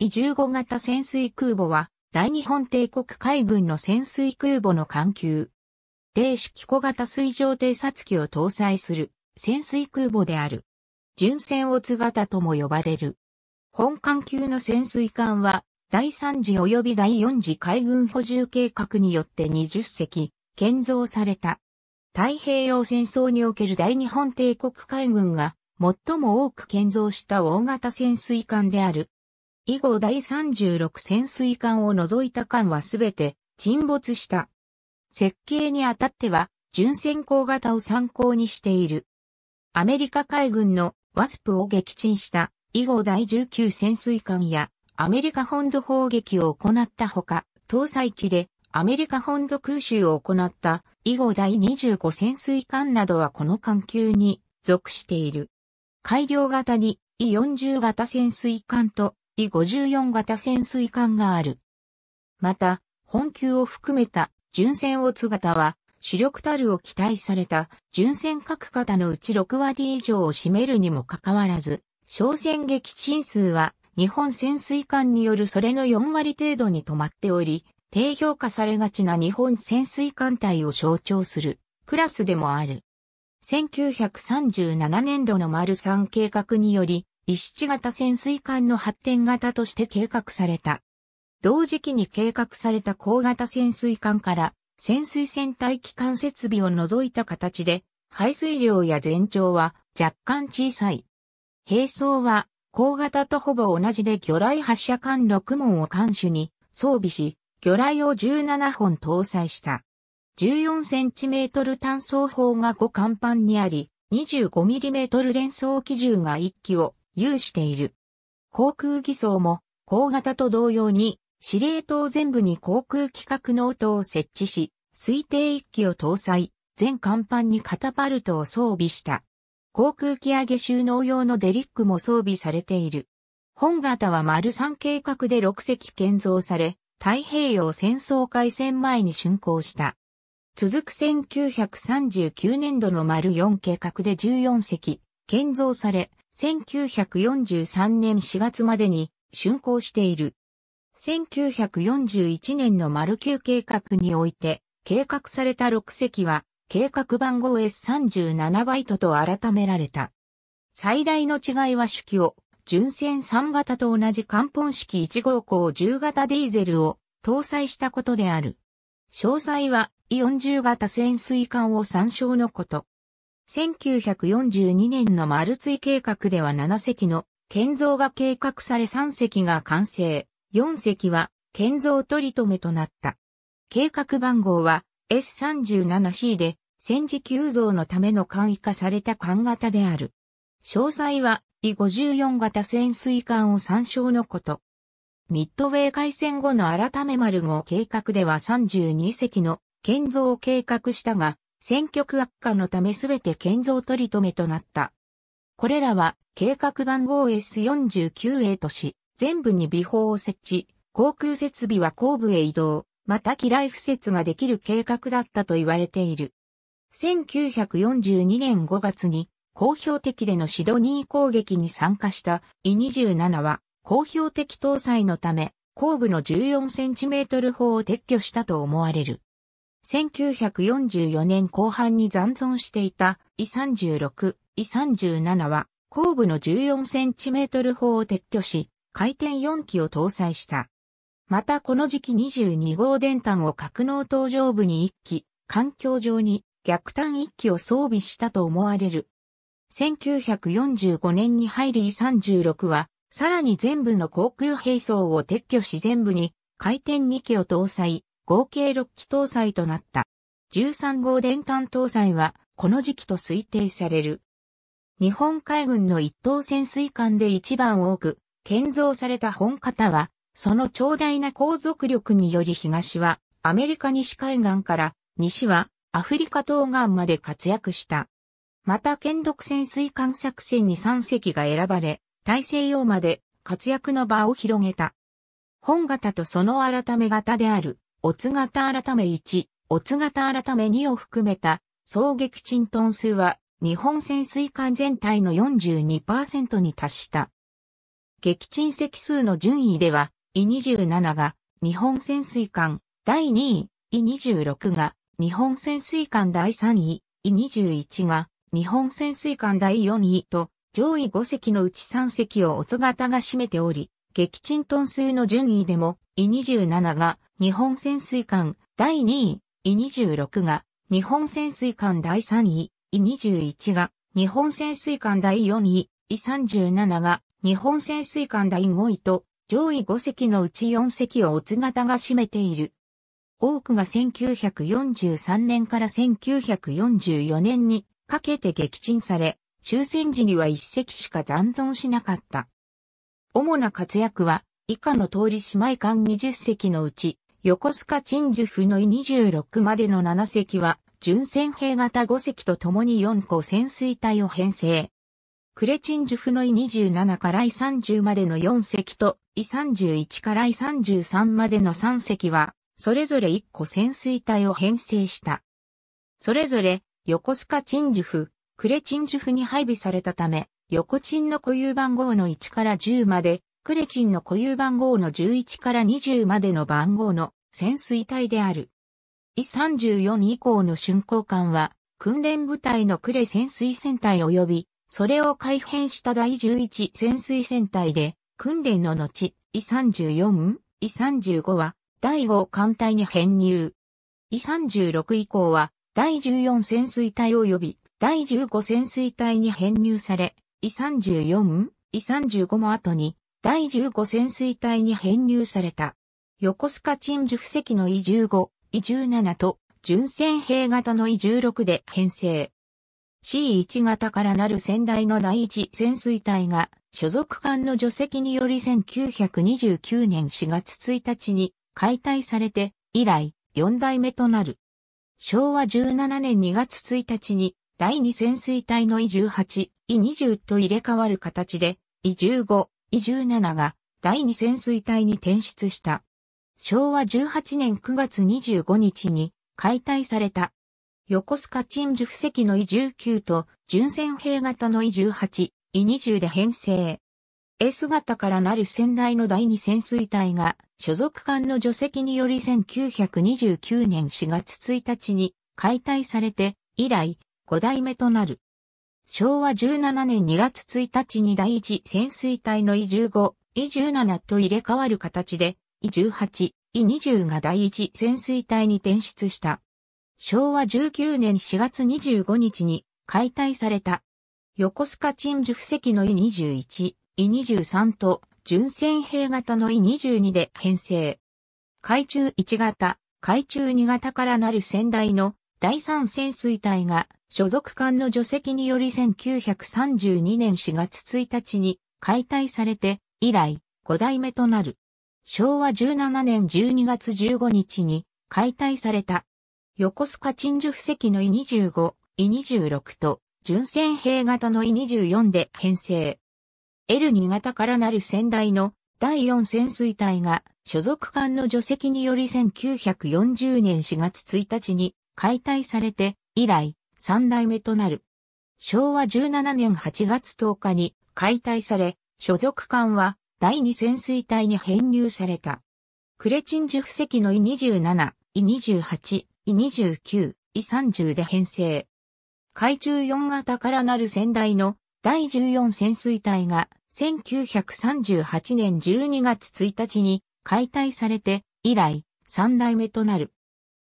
イ1 5型潜水空母は、大日本帝国海軍の潜水空母の艦級。零式小型水上偵察機を搭載する潜水空母である。巡船乙型とも呼ばれる。本艦級の潜水艦は、第3次及び第4次海軍補充計画によって20隻、建造された。太平洋戦争における大日本帝国海軍が最も多く建造した大型潜水艦である。以後第36潜水艦を除いた艦はすべて沈没した。設計にあたっては、純潜行型を参考にしている。アメリカ海軍のワスプを撃沈した以後第19潜水艦やアメリカ本土砲撃を行ったほか、搭載機でアメリカ本土空襲を行った以後第25潜水艦などはこの艦級に属している。改良型に E40 型潜水艦と E54 型潜水艦がある。また、本級を含めた巡戦乙型は、主力たるを期待された巡戦各型のうち6割以上を占めるにもかかわらず、小船撃沈数は日本潜水艦によるそれの4割程度に止まっており、低評価されがちな日本潜水艦隊を象徴するクラスでもある。1937年度の丸3計画により、一七型潜水艦の発展型として計画された。同時期に計画された高型潜水艦から潜水船体機関設備を除いた形で排水量や全長は若干小さい。並走は高型とほぼ同じで魚雷発射管6門を艦首に装備し、魚雷を17本搭載した。14センチメートル単装砲が5甲板にあり、25mm 連装機銃が1機を有している。航空偽装も、高型と同様に、司令塔全部に航空規格ノートを設置し、推定1機を搭載、全甲板にカタパルトを装備した。航空機上げ収納用のデリックも装備されている。本型は丸3計画で6隻建造され、太平洋戦争開戦前に竣工した。続く1939年度の丸4計画で14隻建造され、1943年4月までに竣工している。1941年のマル計画において、計画された6隻は、計画番号 S37 バイトと改められた。最大の違いは主機を、純線3型と同じ関本式1号鋼10型ディーゼルを搭載したことである。詳細は、イオン10型潜水艦を参照のこと。1942年のマルツイ計画では7隻の建造が計画され3隻が完成、4隻は建造取り留めとなった。計画番号は S37C で戦時急増のための簡易化された艦型である。詳細は、イ54型潜水艦を参照のこと。ミッドウェー海戦後の改め丸号計画では32隻の建造を計画したが、戦局悪化のためすべて建造取り留めとなった。これらは計画番号 S49A とし、全部に微砲を設置、航空設備は後部へ移動、また機雷敷設ができる計画だったと言われている。1942年5月に公表的でのシドニー攻撃に参加した e 27は公表的搭載のため後部の14センチメートル砲を撤去したと思われる。1944年後半に残存していた E36、E37 は後部の 14cm 砲を撤去し、回転4機を搭載した。またこの時期22号電端を格納搭乗部に1機、環境上に逆端1機を装備したと思われる。1945年に入り E36 は、さらに全部の航空兵装を撤去し全部に回転2機を搭載、合計6機搭載となった。13号電艦搭載は、この時期と推定される。日本海軍の一等潜水艦で一番多く、建造された本型は、その長大な航続力により東は、アメリカ西海岸から、西は、アフリカ東岸まで活躍した。また、剣独潜水艦作戦に3隻が選ばれ、大西洋まで活躍の場を広げた。本型とその改め型であるおつ型改め1、おつ型改め2を含めた、総撃沈トン数は、日本潜水艦全体の42%に達した。撃沈隻数の順位では、イ27が、日本潜水艦第2位、イ26が、日本潜水艦第3位、イ21が、日本潜水艦第4位と、上位5隻のうち3隻をオツ型が占めており、撃沈トン数の順位でも、E27 が日本潜水艦第2位、E26 が日本潜水艦第3位、E21 が日本潜水艦第4位、E37 が日本潜水艦第5位と上位5隻のうち4隻をオツ型が占めている。多くが1943年から1944年にかけて撃沈され、終戦時には1隻しか残存しなかった。主な活躍は、以下の通り姉妹艦20隻のうち、横須賀鎮守府の26までの7隻は、巡戦兵型5隻と共に4個潜水隊を編成。クレチンジュフのイ27から位30までの4隻と、イ31からイ33までの3隻は、それぞれ1個潜水隊を編成した。それぞれ、横須賀鎮守府、クレチンジュフに配備されたため、横鎮の固有番号の1から10まで、クレチンの固有番号の11から20までの番号の潜水隊である。イ34以降の巡航艦は、訓練部隊のクレ潜水船隊及び、それを改変した第11潜水船隊で、訓練の後、イ34、イ35は、第5艦隊に編入。イ36以降は、第14潜水隊及び、第15潜水隊に編入され、E34、E35 も後に第15潜水隊に編入された。横須賀鎮守布石の E15、E17 と巡戦兵型の E16 で編成。C1 型からなる先代の第1潜水隊が所属艦の除籍により1929年4月1日に解体されて以来4代目となる。昭和17年2月1日に第2潜水隊の E18、E20 と入れ替わる形で、E15、E17 が第二潜水隊に転出した。昭和18年9月25日に解体された。横須賀鎮守布石の E19 と巡戦兵型の E18、E20 で編成。S 型からなる先代の第二潜水隊が所属艦の除籍により1929年4月1日に解体されて以来5代目となる。昭和17年2月1日に第一潜水隊の E15、E17 と入れ替わる形で、E18、E20 が第一潜水隊に転出した。昭和19年4月25日に解体された。横須賀鎮守布石の E21、E23 と純潜兵型の E22 で編成。海中1型、海中2型からなる先代の第3潜水隊が所属艦の除籍により1932年4月1日に解体されて以来5代目となる。昭和17年12月15日に解体された。横須賀鎮守布石の E－ 25、E－ 26と純戦兵型のイ24で編成。L2 型からなる先代の第4潜水隊が所属艦の除籍により1940年4月1日に解体されて以来三代目となる。昭和17年8月10日に解体され、所属艦は第二潜水隊に編入された。クレチンジュ布石のイ27、イ28、イ29、イ30で編成。海中4型からなる先代の第14潜水隊が1938年12月1日に解体されて以来3代目となる。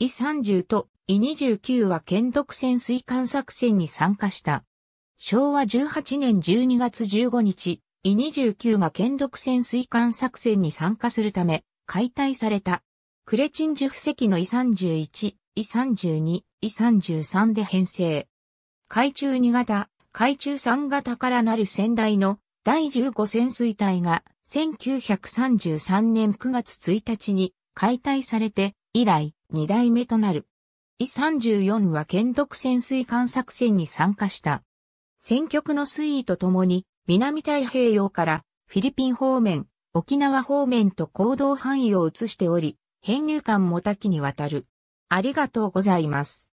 イ30とイ29は県独潜水艦作戦に参加した。昭和18年12月15日、イ29は県独潜水艦作戦に参加するため、解体された。クレチンジュ布石のイ31、イ32、イ33で編成。海中2型、海中3型からなる先代の第15潜水隊が1933年9月1日に解体されて以来2代目となる。伊34は県独潜水艦作戦に参加した。戦局の推移とともに、南太平洋からフィリピン方面、沖縄方面と行動範囲を移しており、編入艦も多岐にわたる。ありがとうございます。